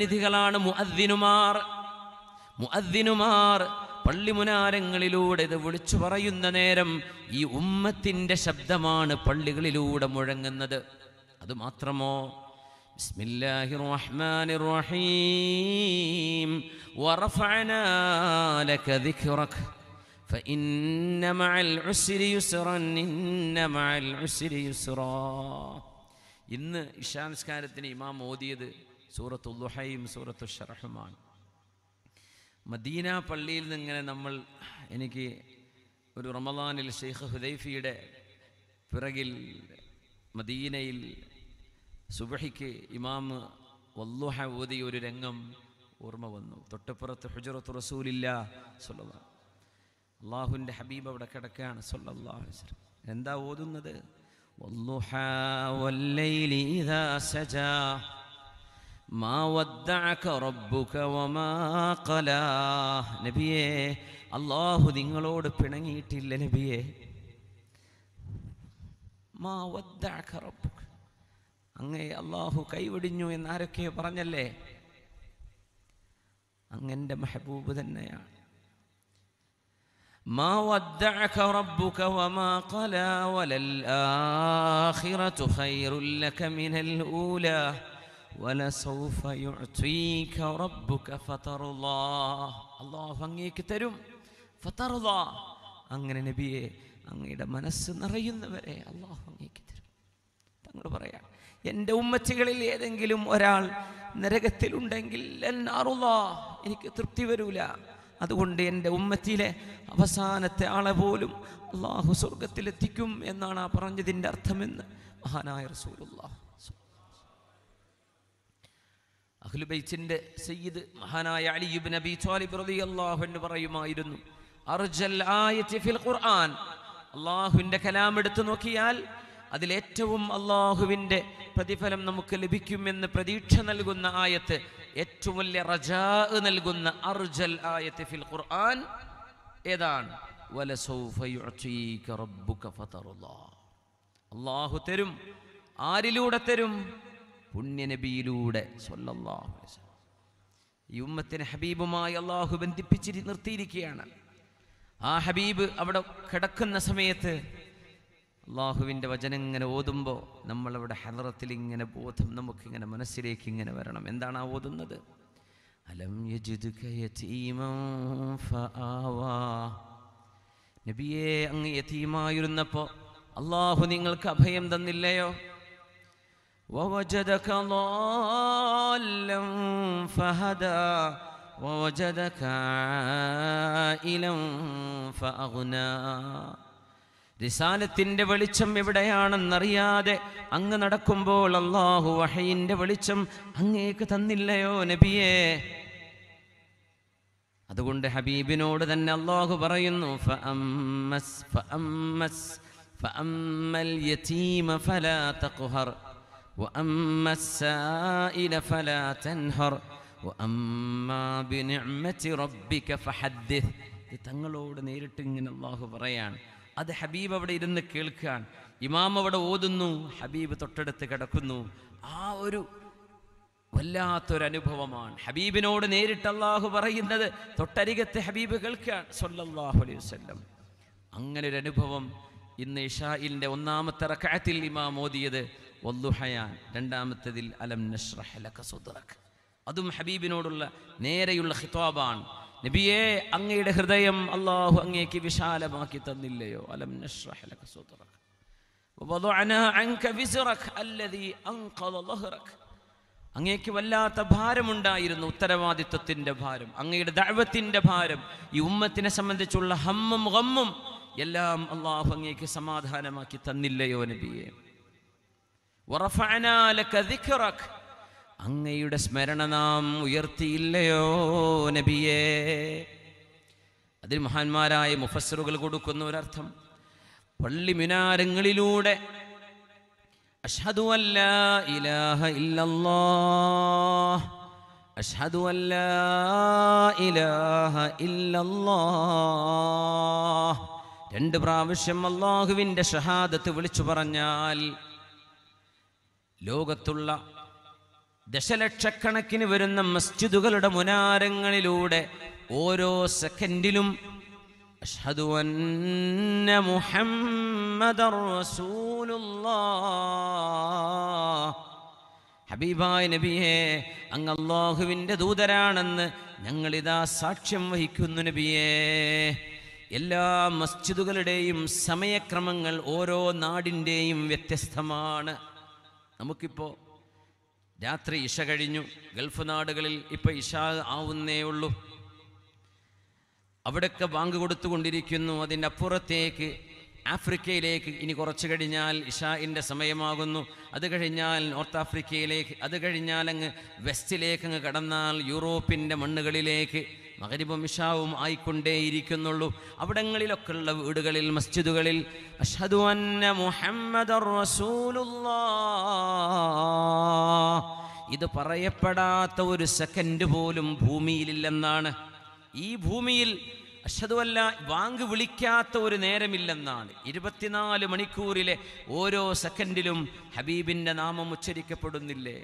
പ്രതിനിധികളാണ് മുഅദ്ദിനുമാർ മുഅദ്ദിനുമാർ പള്ളിമുനാരങ്ങളിലൂടെ ഇത് വിളിച്ചു പറയുന്ന നേരം ഈ ഉമ്മത്തിൻ്റെ ശബ്ദമാണ് പള്ളികളിലൂടെ മുഴങ്ങുന്നത് അത് മാത്രമോ ബിസ്മില്ലാഹി റഹീം വറഫഅനാ ലക ദിക്റക فإن മഅൽ ഉസ്രി يسرا ഇന്ന മഅൽ ഉസ്രി يسرا ഇന്ന് ഇഷാ നിസ്കാരത്തിന് ഇമാം ഓതിയത് സൂറത്ത് ഉല്ലുഹയും സൂറത്ത് ഷറഹുമാണ് മദീന പള്ളിയിൽ നിന്നിങ്ങനെ നമ്മൾ എനിക്ക് ഒരു റമദാനിൽ ഷെയ്ഖ് ഹുദൈഫിയുടെ പിറകിൽ മദീനയിൽ സുബഹിക്ക് ഇമാം വല്ലുഹ ഊതി ഒരു രംഗം ഓർമ്മ വന്നു തൊട്ടപ്പുറത്ത് ഹുജറത്ത് റസൂലില്ല സൊല്ലാ അള്ളാഹുവിൻ്റെ ഹബീബ് അവിടെ കിടക്കുകയാണ് സൊല്ലാഹു എന്താ ഓതുന്നത് വല്ലുഹ വല്ലൈലി സജാ നബിയേ അല്ലാഹു നിങ്ങളോട് പിണങ്ങിയിട്ടില്ല നബിയെ അങ്ങേ അല്ലാഹു കൈവിടിഞ്ഞു എന്നാരൊക്കെ പറഞ്ഞല്ലേ അങ്ങൻ്റെ മെഹബൂബ് തന്നെയാണ് ما ودعك ربك وما വലൽ وللآخرة خير لك من الأولى അള്ളാഹു അങ്ങേക്ക് തരും അങ്ങനെ നബിയെ അങ്ങയുടെ മനസ്സ് നിറയുന്നവരെ അള്ളാഹു അങ്ങേക്ക് തരും തങ്ങൾ പറയാം എൻ്റെ ഉമ്മച്ചികളിൽ ഏതെങ്കിലും ഒരാൾ നരകത്തിലുണ്ടെങ്കിൽ എനിക്ക് തൃപ്തി വരൂല അതുകൊണ്ട് എൻ്റെ ഉമ്മത്തിയിലെ അവസാനത്തെ ആളെ പോലും അള്ളാഹു സ്വർഗത്തിലെത്തിക്കും എന്നാണ് ആ പറഞ്ഞതിൻ്റെ അർത്ഥമെന്ന് മഹാനായ റസൂലുള്ളാഹ് അഹ്ലുബൈച്ചിൻ്റെ സയ്യിദ് മഹാനായ അലിയുബ് നബി ത്വാലിബ് റളിയല്ലാഹു അൻഹു എന്ന് പറയുമായിരുന്നു അർജൽ ഫിൽ ഖുർആൻ അള്ളാഹുവിൻ്റെ കലാം എടുത്തു നോക്കിയാൽ അതിലേറ്റവും അള്ളാഹുവിൻ്റെ പ്രതിഫലം നമുക്ക് ലഭിക്കുമെന്ന് പ്രതീക്ഷ നൽകുന്ന ആയത്ത് ഏറ്റവും വലിയ റജാ നൽകുന്ന അർജൽ ആയത്ത് ഫിൽ ഖുർആൻ ഏതാണ് അള്ളാഹു തരും ആരിലൂടെ തരും പുണ്യനബിയിലൂടെ സൊല്ലാഹു ഈ ഉമ്മത്തിനെ ഹബീബുമായി അള്ളാഹു ബന്ധിപ്പിച്ചി നിർത്തിയിരിക്കുകയാണ് ആ ഹബീബ് അവിടെ കിടക്കുന്ന സമയത്ത് അള്ളാഹുവിൻ്റെ വചനം ഇങ്ങനെ ഓതുമ്പോൾ നമ്മളവിടെ ഹലറത്തിൽ ഇങ്ങനെ ബോധം നമുക്കിങ്ങനെ മനസ്സിലേക്ക് ഇങ്ങനെ വരണം എന്താണ് ആ ഓതുന്നത് അലം നബിയെ അങ്ങ് യതീമായിരുന്നപ്പോൾ അള്ളാഹു നിങ്ങൾക്ക് അഭയം തന്നില്ലയോ ووجدك ضالا فهدى ووجدك عائلا فأغنى റിസാലത്തിൻ്റെ വെളിച്ചം എവിടെയാണെന്നറിയാതെ അങ്ങ് നടക്കുമ്പോൾ അള്ളാഹു വഹയിൻ്റെ വെളിച്ചം അങ്ങേക്ക് തന്നില്ലയോ നബിയേ അതുകൊണ്ട് ഹബീബിനോട് തന്നെ അള്ളാഹു പറയുന്നു ഫഅമ്മസ് ഫഅമ്മസ് ഫഅമ്മൽ യതീമ ഫലാ തഖ്ഹർ وأما السائل فلا تنهر وأما بنعمة ربك فحدث തങ്ങളോട് നേരിട്ട് ഇങ്ങനെ അള്ളാഹു പറയാണ് അത് ഹബീബ് അവിടെ ഇരുന്ന് കേൾക്കാൻ ഇമാം അവിടെ ഓതുന്നു ഹബീബ് തൊട്ടടുത്ത് കിടക്കുന്നു ആ ഒരു വല്ലാത്തൊരനുഭവമാണ് ഹബീബിനോട് നേരിട്ട് അള്ളാഹു പറയുന്നത് തൊട്ടരികത്തെ ഹബീബ് കേൾക്കാൻ സൊല്ലാഹു അലൈഹി വസ്ലം അങ്ങനെ ഒരു അനുഭവം ഇന്ന് ഇഷായിലിൻ്റെ ഒന്നാമത്തെ റക്കാത്തിൽ ഇമാം ഓതിയത് വല്ലുഹയ രണ്ടാമത്തതിൽ അലം നഷ്റഹലക അതും ഹബീബിനോടുള്ള നേരെയുള്ള ഹിതാബാണ് നബിയെ അങ്ങയുടെ ഹൃദയം അള്ളാഹു അങ്ങേക്ക് വിശാലമാക്കി തന്നില്ലയോ അലം നഷ്റഹലക അങ്ങേക്ക് വല്ലാത്ത ഭാരമുണ്ടായിരുന്നു ഉത്തരവാദിത്വത്തിൻ്റെ ഭാരം അങ്ങയുടെ ദൈവത്തിൻ്റെ ഭാരം ഈ ഉമ്മത്തിനെ സംബന്ധിച്ചുള്ള ഹമ്മും ഗമ്മും എല്ലാം അള്ളാഹു അങ്ങേക്ക് സമാധാനമാക്കി തന്നില്ലയോ നബിയെ അങ്ങയുടെ സ്മരണ നാം ഉയർത്തിയില്ലയോ നബിയേ അതിൽ മഹാന്മാരായ മുഫസറുകൾ കൊടുക്കുന്ന ഒരർത്ഥം പള്ളി മിനാരങ്ങളിലൂടെ അഷ്ഹദു അഷ്ഹദു രണ്ട് പ്രാവശ്യം അള്ളാഹുവിൻ്റെ ഷഹാദത്ത് വിളിച്ചു പറഞ്ഞാൽ ലോകത്തുള്ള ദശലക്ഷക്കണക്കിന് വരുന്ന മസ്ജിദുകളുടെ മുനാരങ്ങളിലൂടെ ഓരോ സെക്കൻഡിലും അഷ്ഹദു അന്ന ഹബീബായ നബിയെ അങ്ങ് അള്ളാഹുവിൻ്റെ ദൂതരാണെന്ന് ഞങ്ങളിതാ സാക്ഷ്യം വഹിക്കുന്നു നബിയേ എല്ലാ മസ്ജിദുകളുടെയും സമയക്രമങ്ങൾ ഓരോ നാടിൻ്റെയും വ്യത്യസ്തമാണ് നമുക്കിപ്പോൾ രാത്രി ഇഷ കഴിഞ്ഞു ഗൾഫ് നാടുകളിൽ ഇപ്പോൾ ഇഷ ആവുന്നേ ഉള്ളൂ അവിടെയൊക്കെ ബാങ്ക് കൊടുത്തുകൊണ്ടിരിക്കുന്നു അതിൻ്റെ അപ്പുറത്തേക്ക് ആഫ്രിക്കയിലേക്ക് ഇനി കുറച്ച് കഴിഞ്ഞാൽ ഇഷാഇൻ്റെ സമയമാകുന്നു അത് കഴിഞ്ഞാൽ നോർത്ത് ആഫ്രിക്കയിലേക്ക് അത് കഴിഞ്ഞാൽ അങ്ങ് വെസ്റ്റിലേക്ക് അങ്ങ് കടന്നാൽ യൂറോപ്പിൻ്റെ മണ്ണുകളിലേക്ക് മകരിബും ഇഷാവും ആയിക്കൊണ്ടേയിരിക്കുന്നുള്ളൂ അവിടങ്ങളിലൊക്കെ ഉള്ള വീടുകളിൽ മസ്ജിദുകളിൽ അന്ന ഇത് പറയപ്പെടാത്ത ഒരു സെക്കൻഡ് പോലും ഭൂമിയിലില്ലെന്നാണ് ഈ ഭൂമിയിൽ അഷതുവല്ല വാങ്ക് വിളിക്കാത്ത ഒരു നേരമില്ലെന്നാണ് ഇരുപത്തിനാല് മണിക്കൂറിലെ ഓരോ സെക്കൻഡിലും ഹബീബിൻ്റെ നാമം ഉച്ചരിക്കപ്പെടുന്നില്ലേ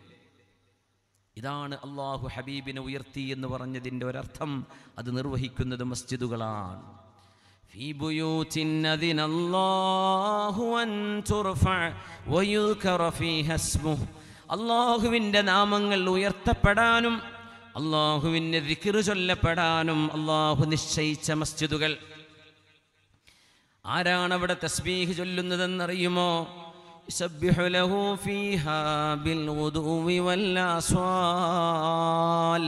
ഇതാണ് അള്ളാഹു ഹബീബിനെ ഉയർത്തി എന്ന് പറഞ്ഞതിൻ്റെ ഒരർത്ഥം അത് നിർവഹിക്കുന്നത് മസ്ജിദുകളാണ് അള്ളാഹുവിൻ്റെ നാമങ്ങൾ ഉയർത്തപ്പെടാനും അള്ളാഹുവിൻ്റെ ദിക്കിറ് ചൊല്ലപ്പെടാനും അള്ളാഹു നിശ്ചയിച്ച മസ്ജിദുകൾ ആരാണ് അവിടെ തസ്ബീഹ് ചൊല്ലുന്നതെന്നറിയുമോ يسبح له فيها بالغدو والآصال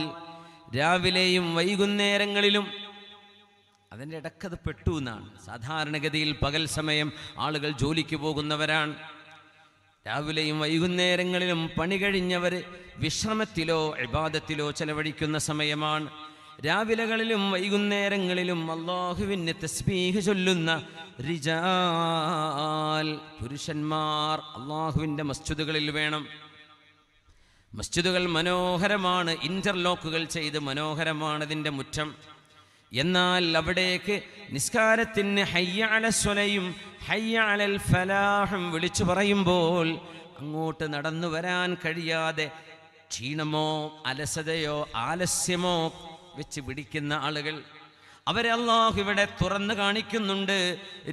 രാവിലെയും വൈകുന്നേരങ്ങളിലും അതിൻ്റെ ഇടക്കത് പെട്ടു എന്നാണ് സാധാരണഗതിയിൽ പകൽ സമയം ആളുകൾ ജോലിക്ക് പോകുന്നവരാണ് രാവിലെയും വൈകുന്നേരങ്ങളിലും പണി കഴിഞ്ഞവർ വിശ്രമത്തിലോ ഇബാദത്തിലോ ചെലവഴിക്കുന്ന സമയമാണ് രാവിലകളിലും വൈകുന്നേരങ്ങളിലും അള്ളാഹുവിന് തസ്ബീഹ് ചൊല്ലുന്ന റിജാൽ പുരുഷന്മാർ അള്ളാഹുവിൻ്റെ മസ്ജിദുകളിൽ വേണം മസ്ജിദുകൾ മനോഹരമാണ് ഇന്റർലോക്കുകൾ ചെയ്ത് മനോഹരമാണ് മുറ്റം എന്നാൽ അവിടേക്ക് നിസ്കാരത്തിന് ഹയ്യാലസ്വലയും ഹയ്യാലൽ ഫലാഹും വിളിച്ചു പറയുമ്പോൾ അങ്ങോട്ട് നടന്നു വരാൻ കഴിയാതെ ക്ഷീണമോ അലസതയോ ആലസ്യമോ വെച്ച് പിടിക്കുന്ന ആളുകൾ അവരെ അള്ളാഹു ഇവിടെ തുറന്നു കാണിക്കുന്നുണ്ട്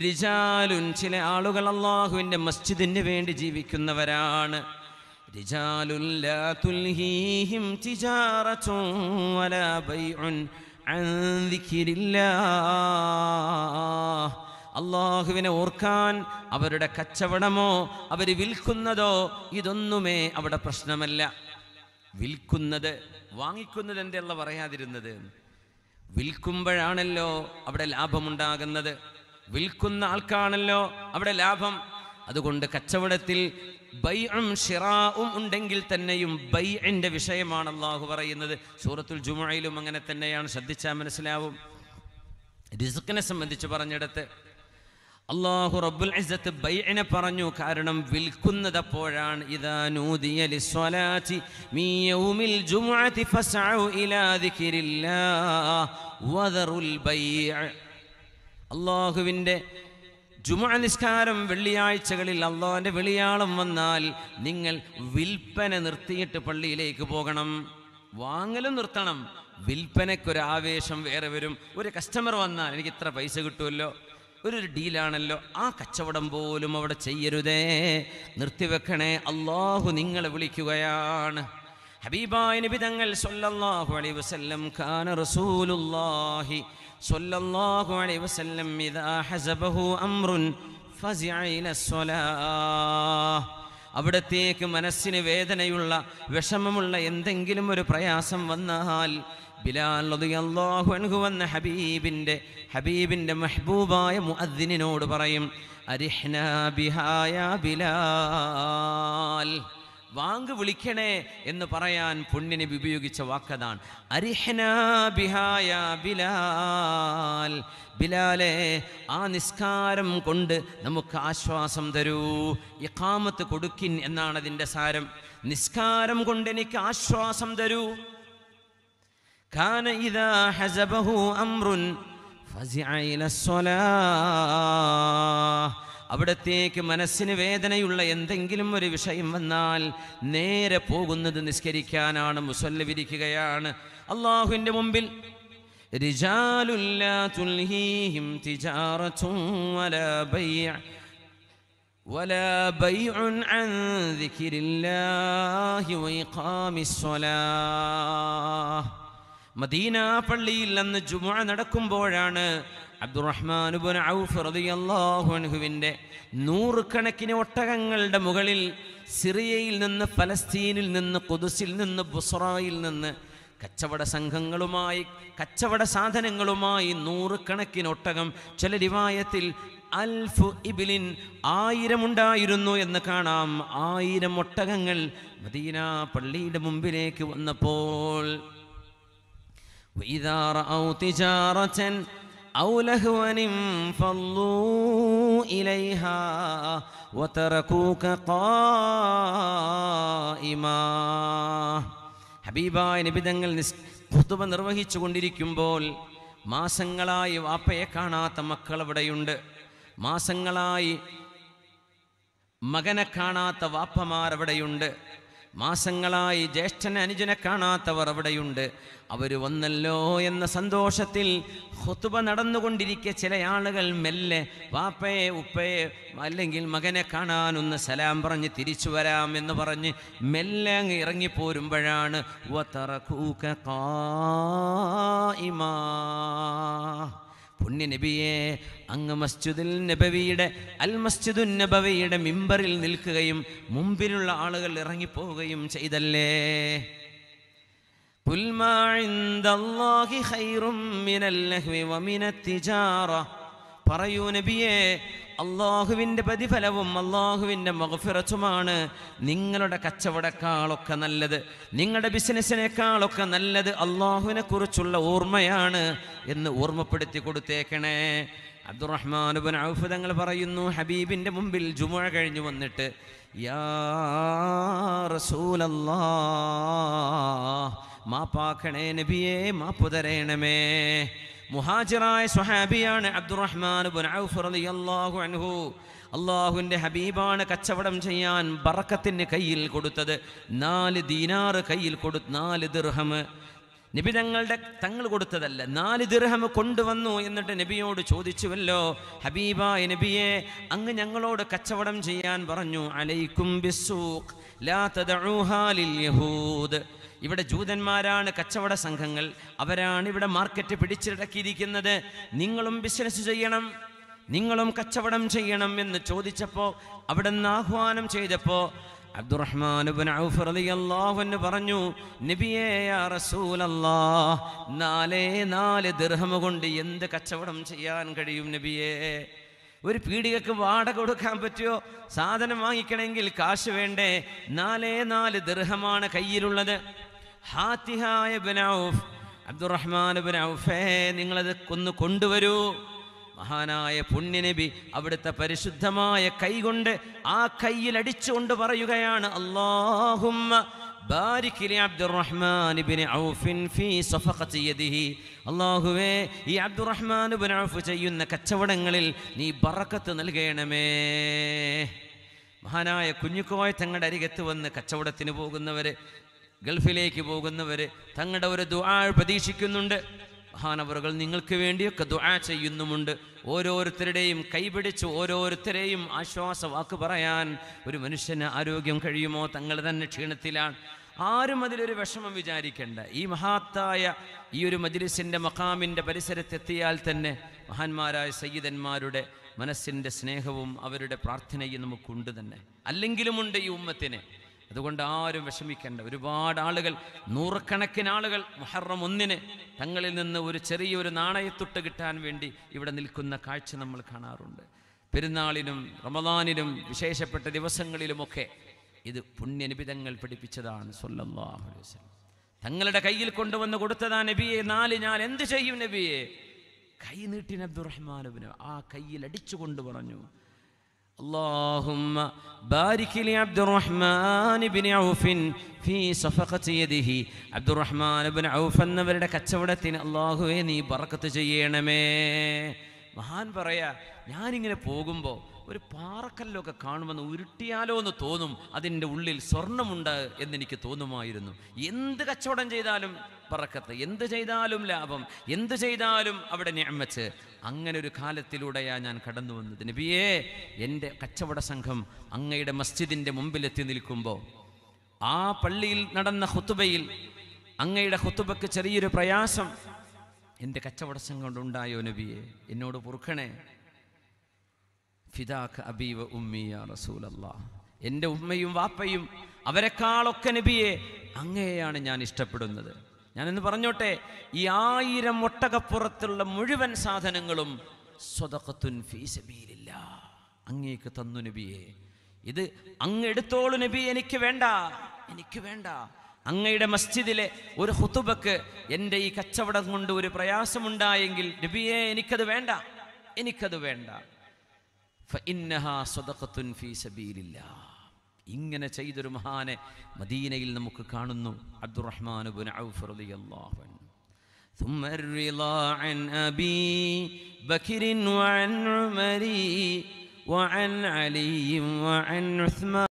റിജാലുൻ ചില ആളുകൾ അള്ളാഹുവിൻ്റെ മസ്ജിദിന് വേണ്ടി ജീവിക്കുന്നവരാണ് അള്ളാഹുവിനെ ഓർക്കാൻ അവരുടെ കച്ചവടമോ അവർ വിൽക്കുന്നതോ ഇതൊന്നുമേ അവിടെ പ്രശ്നമല്ല വിൽക്കുന്നത് വാങ്ങിക്കുന്നത് എന്തല്ല പറയാതിരുന്നത് വിൽക്കുമ്പോഴാണല്ലോ അവിടെ ലാഭമുണ്ടാകുന്നത് വിൽക്കുന്ന ആൾക്കാണല്ലോ അവിടെ ലാഭം അതുകൊണ്ട് കച്ചവടത്തിൽ ബൈഉം ഷിറാവും ഉണ്ടെങ്കിൽ തന്നെയും എൻ്റെ വിഷയമാണ് അള്ളാഹു പറയുന്നത് സൂറത്തുൽ ജുമായിലും അങ്ങനെ തന്നെയാണ് ശ്രദ്ധിച്ചാൽ മനസ്സിലാവും റിസ്ക്കിനെ സംബന്ധിച്ച് പറഞ്ഞെടുത്ത് അള്ളാഹു റബ്ബുൽ ഇസത്ത് ബൈഇനെ പറഞ്ഞു കാരണം വിൽക്കുന്നത് ബൈഇ അള്ളാഹുവിൻ്റെ ജുമാ നിസ്കാരം വെള്ളിയാഴ്ചകളിൽ അള്ളാഹുവിൻ്റെ വെളിയാളം വന്നാൽ നിങ്ങൾ വിൽപ്പന നിർത്തിയിട്ട് പള്ളിയിലേക്ക് പോകണം വാങ്ങലും നിർത്തണം വിൽപ്പനയ്ക്കൊരാവേശം വേറെ വരും ഒരു കസ്റ്റമർ വന്നാൽ എനിക്ക് ഇത്ര പൈസ കിട്ടുമല്ലോ ഒരു ഡീലാണല്ലോ ആ കച്ചവടം പോലും അവിടെ ചെയ്യരുതേ നിർത്തിവെക്കണേ അള്ളാഹു നിങ്ങളെ വിളിക്കുകയാണ് ഹബീബായ നബി തങ്ങൾ അലൈഹി വസല്ലം കാന റസൂലുള്ളാഹി അലൈഹി വസല്ലം ഇദാ ഹസബഹു അംറുൻ അവിടത്തേക്ക് മനസ്സിന് വേദനയുള്ള വിഷമമുള്ള എന്തെങ്കിലും ഒരു പ്രയാസം വന്നാൽ ബിലാൽ അള്ളാഹു അൻഹു വന്ന ഹബീബിന്റെ ഹബീബിൻ്റെ മെഹബൂബായ മുഅദ്ദിനോട് പറയും അരിഹ്ന ബിഹായ ബിലാൽ വാങ്ക് വിളിക്കണേ എന്ന് പറയാൻ പുണ്യനബി ഉപയോഗിച്ച വാക്കതാണ് അരിഹ്ന ബിഹായ ബിലാൽ ബിലാലെ ആ നിസ്കാരം കൊണ്ട് നമുക്ക് ആശ്വാസം തരൂ ഇക്കാമത്ത് കൊടുക്കിൻ എന്നാണ് അതിൻ്റെ സാരം നിസ്കാരം കൊണ്ട് എനിക്ക് ആശ്വാസം തരൂ كان إذا حزبه أمر فزع إلى الصلاة അവിടത്തേക്ക് മനസ്സിന് വേദനയുള്ള എന്തെങ്കിലും ഒരു വിഷയം വന്നാൽ നേരെ പോകുന്നത് നിസ്കരിക്കാനാണ് മുസല്ല വിരിക്കുകയാണ് അള്ളാഹുവിൻ്റെ മുമ്പിൽ ولا മദീന പള്ളിയിൽ അന്ന് ജുമ നടക്കുമ്പോഴാണ് അബ്ദുറഹ്മാനുബുൻ ഔഫ് നൂറുകണക്കിന് ഒട്ടകങ്ങളുടെ മുകളിൽ സിറിയയിൽ നിന്ന് ഫലസ്തീനിൽ നിന്ന് കൊതുസിൽ നിന്ന് ബുസ്രയിൽ നിന്ന് കച്ചവട സംഘങ്ങളുമായി കച്ചവട സാധനങ്ങളുമായി നൂറുകണക്കിന് ഒട്ടകം ചില രിവായത്തിൽ അൽഫ് ഇബിലിൻ ആയിരം ഉണ്ടായിരുന്നു എന്ന് കാണാം ആയിരം ഒട്ടകങ്ങൾ മദീന പള്ളിയുടെ മുമ്പിലേക്ക് വന്നപ്പോൾ وإذا رأوا تجارة أو لهوا انفضوا إليها وتركوك قائما ഹബീബായ നിബിതങ്ങൾ കുത്തുബ നിർവഹിച്ചു കൊണ്ടിരിക്കുമ്പോൾ മാസങ്ങളായി വാപ്പയെ കാണാത്ത മക്കൾ അവിടെയുണ്ട് മാസങ്ങളായി മകനെ കാണാത്ത വാപ്പമാർ അവിടെയുണ്ട് മാസങ്ങളായി ജ്യേഷ്ഠൻ അനുജനെ കാണാത്തവർ അവിടെയുണ്ട് അവർ വന്നല്ലോ എന്ന സന്തോഷത്തിൽ ഹുത്തുബ നടന്നുകൊണ്ടിരിക്കെ ചില ആളുകൾ മെല്ലെ വാപ്പയെ ഉപ്പയെ അല്ലെങ്കിൽ മകനെ കാണാനൊന്ന് സലാം പറഞ്ഞ് തിരിച്ചു വരാം എന്ന് പറഞ്ഞ് മെല്ലെ അങ്ങ് ഇറങ്ങിപ്പോരുമ്പോഴാണ് പുണ്യ നബിയെ അങ്ങ് മസ്ജിദുൽ നബവിയുടെ അൽ മസ്ജിദു നബവിയുടെ മിമ്പറിൽ നിൽക്കുകയും മുമ്പിലുള്ള ആളുകൾ ഇറങ്ങിപ്പോവുകയും ചെയ്തല്ലേ പുൽമാ അല്ലാഹി ഖൈറും മിനൽ ലഹ്വി വമിനത്തിജാറ പറയൂ നബിയെ അള്ളാഹുവിൻ്റെ പ്രതിഫലവും അള്ളാഹുവിൻ്റെ മകഫിറച്ചുമാണ് നിങ്ങളുടെ കച്ചവടക്കാളൊക്കെ നല്ലത് നിങ്ങളുടെ ബിസിനസ്സിനേക്കാളൊക്കെ നല്ലത് അള്ളാഹുവിനെ കുറിച്ചുള്ള ഓർമ്മയാണ് എന്ന് ഓർമ്മപ്പെടുത്തി കൊടുത്തേക്കണേ അബ്ദുറഹ്മാനുബൻ ഔഫ് തങ്ങൾ പറയുന്നു ഹബീബിൻ്റെ മുമ്പിൽ ജുമ കഴിഞ്ഞു വന്നിട്ട് യാ മാപ്പാക്കണേ നബിയേ മാപ്പുതരേണമേ മുഹാജിറായ സുഹാബിയാണ് അബ്ദുറഹ്മാൻ അള്ളാഹു അൻഹു അള്ളാഹുവിൻ്റെ ഹബീബാണ് കച്ചവടം ചെയ്യാൻ ബറക്കത്തിൻ്റെ കയ്യിൽ കൊടുത്തത് നാല് ദീനാറ് കയ്യിൽ കൊടു നാല് ദിർഹം നബി തങ്ങളുടെ തങ്ങൾ കൊടുത്തതല്ല നാല് ദിർഹം കൊണ്ടുവന്നു എന്നിട്ട് നബിയോട് ചോദിച്ചുവല്ലോ ഹബീബായ നബിയെ അങ്ങ് ഞങ്ങളോട് കച്ചവടം ചെയ്യാൻ പറഞ്ഞു അലൈക്കും ബിസൂഖ് ലാ ഇവിടെ ജൂതന്മാരാണ് കച്ചവട സംഘങ്ങൾ അവരാണ് ഇവിടെ മാർക്കറ്റ് പിടിച്ചിടക്കിയിരിക്കുന്നത് നിങ്ങളും ബിസിനസ് ചെയ്യണം നിങ്ങളും കച്ചവടം ചെയ്യണം എന്ന് ചോദിച്ചപ്പോൾ അവിടെ നിന്ന് ആഹ്വാനം ചെയ്തപ്പോൾ അബ്ദുറഹ്മാൻ ഔഫ് റളിയല്ലാഹുവിന് പറഞ്ഞു നബിയേ യാ റസൂലല്ലാ നാലേ നാല് ദിർഹം കൊണ്ട് എന്ത് കച്ചവടം ചെയ്യാൻ കഴിയും നബിയേ ഒരു പീടികക്ക് വാട കൊടുക്കാൻ പറ്റുമോ സാധനം വാങ്ങിക്കണമെങ്കിൽ കാശ് വേണ്ടേ നാലേ നാല് ദൃഹമാണ് കയ്യിലുള്ളത് ഹാത്തിഹായ ബിൻ ഔഫ് അബ്ദുറഹ്മാൻ ബിൻ ഔഫേ നിങ്ങളത് ഒന്ന് കൊണ്ടുവരൂ മഹാനായ പുണ്യനബി അവിടുത്തെ പരിശുദ്ധമായ കൈകൊണ്ട് ആ കയ്യിൽ അടിച്ചുകൊണ്ട് പറയുകയാണ് അള്ളാഹുമ്മ ബാരിക് ഇബ്നു ഫീ യദിഹി അല്ലാഹുവേ ഈ അബ്ദുറഹ്മാൻ ഇബ്നു ഔഫ് ചെയ്യുന്ന കച്ചവടങ്ങളിൽ നീ ബറക്കത്ത് നൽകണമേ മഹാനായ കുഞ്ഞുക്കോയ തങ്ങളുടെ അരികത്ത് വന്ന് കച്ചവടത്തിന് പോകുന്നവര് ഗൾഫിലേക്ക് പോകുന്നവര് തങ്ങളുടെ ഒരു ദുആ പ്രതീക്ഷിക്കുന്നുണ്ട് സുബ്ഹാനവറുകൾ നിങ്ങൾക്ക് വേണ്ടിയൊക്കെ ദുആ ചെയ്യുന്നുമുണ്ട് ഓരോരുത്തരുടെയും കൈപിടിച്ച് ഓരോരുത്തരെയും ആശ്വാസ വാക്ക് പറയാൻ ഒരു മനുഷ്യന് ആരോഗ്യം കഴിയുമോ തങ്ങൾ തന്നെ ക്ഷീണത്തിലാണ് ആരും അതിലൊരു വിഷമം വിചാരിക്കേണ്ട ഈ മഹാത്തായ ഈ ഒരു മജ്ലിസിൻ്റെ മഖാമിൻ്റെ പരിസരത്തെത്തിയാൽ തന്നെ മഹാന്മാരായ സയ്യിദന്മാരുടെ മനസ്സിൻ്റെ സ്നേഹവും അവരുടെ പ്രാർത്ഥനയും നമുക്കുണ്ട് തന്നെ അല്ലെങ്കിലുമുണ്ട് ഈ ഉമ്മത്തിനെ അതുകൊണ്ട് ആരും വിഷമിക്കേണ്ട ഒരുപാട് ആളുകൾ നൂറുകണക്കിന് ആളുകൾ മുഹറം ഒന്നിന് തങ്ങളിൽ നിന്ന് ഒരു ചെറിയൊരു നാണയത്തൊട്ട് കിട്ടാൻ വേണ്ടി ഇവിടെ നിൽക്കുന്ന കാഴ്ച നമ്മൾ കാണാറുണ്ട് പെരുന്നാളിനും റമദാനിലും വിശേഷപ്പെട്ട ദിവസങ്ങളിലുമൊക്കെ ഇത് പുണ്യനിബിതങ്ങൾ പഠിപ്പിച്ചതാണ് സൊല്ലാഹു തങ്ങളുടെ കയ്യിൽ കൊണ്ടുവന്ന് കൊടുത്തതാ നബിയെ നാല് ഞാൻ എന്ത് ചെയ്യും നബിയെ കൈ നീട്ടിന് അബ്ദുറഹ്മാനുബിന് ആ കയ്യിൽ അടിച്ചു കൊണ്ട് പറഞ്ഞു اللهم بارك لعبد الرحمن بن عوف في صفقة يده عبد الرحمن بن عوف എന്നവരുടെ കച്ചവടത്തിന് അള്ളാഹുവെ നീ ബർക്കത്ത് ചെയ്യണമേ മഹാൻ പറയാ ഞാനിങ്ങനെ പോകുമ്പോൾ ഒരു പാറക്കല്ലൊക്കെ കാണുമെന്ന് ഉരുട്ടിയാലോ എന്ന് തോന്നും അതിൻ്റെ ഉള്ളിൽ സ്വർണമുണ്ട് എന്നെനിക്ക് തോന്നുമായിരുന്നു എന്ത് കച്ചവടം ചെയ്താലും പറക്കത്ത് എന്ത് ചെയ്താലും ലാഭം എന്ത് ചെയ്താലും അവിടെ ഞമ്മച്ച് അങ്ങനെ ഒരു കാലത്തിലൂടെയാണ് ഞാൻ കടന്നു വന്നത് നബിയേ എൻ്റെ കച്ചവട സംഘം അങ്ങയുടെ മസ്ജിദിൻ്റെ മുമ്പിലെത്തി നിൽക്കുമ്പോൾ ആ പള്ളിയിൽ നടന്ന ഹുത്തുബയിൽ അങ്ങയുടെ ഹുത്തുബയ്ക്ക് ചെറിയൊരു പ്രയാസം എൻ്റെ കച്ചവട സംഘം ഉണ്ടായോ നബിയെ എന്നോട് പുറുക്കണേ ഫിദാഖ് അബീവ ഉമ്മിയ റസൂലല്ലാ എൻ്റെ ഉമ്മയും വാപ്പയും അവരെക്കാളൊക്കെ നബിയെ അങ്ങേയാണ് ഞാൻ ഇഷ്ടപ്പെടുന്നത് ഞാനെന്ന് പറഞ്ഞോട്ടെ ഈ ആയിരം ഒട്ടകപ്പുറത്തുള്ള മുഴുവൻ സാധനങ്ങളും സ്വതക്കത്തുൻ ഫീസബീലില്ല അങ്ങേക്ക് തന്നു നബിയെ ഇത് അങ്ങ് എടുത്തോളൂ നബി എനിക്ക് വേണ്ട എനിക്ക് വേണ്ട അങ്ങയുടെ മസ്ജിദിലെ ഒരു ഹുതുബക്ക് എൻ്റെ ഈ കച്ചവടം കൊണ്ട് ഒരു പ്രയാസമുണ്ടായെങ്കിൽ നബിയെ എനിക്കത് വേണ്ട എനിക്കത് വേണ്ട ഇങ്ങനെ ചെയ്തൊരു മഹാനെ മദീനയിൽ നമുക്ക് കാണുന്നു അബ്ദുറഹ്മാൻ ثم الرضا عن أبي بكر وعن عمري وعن علي وعن عثمان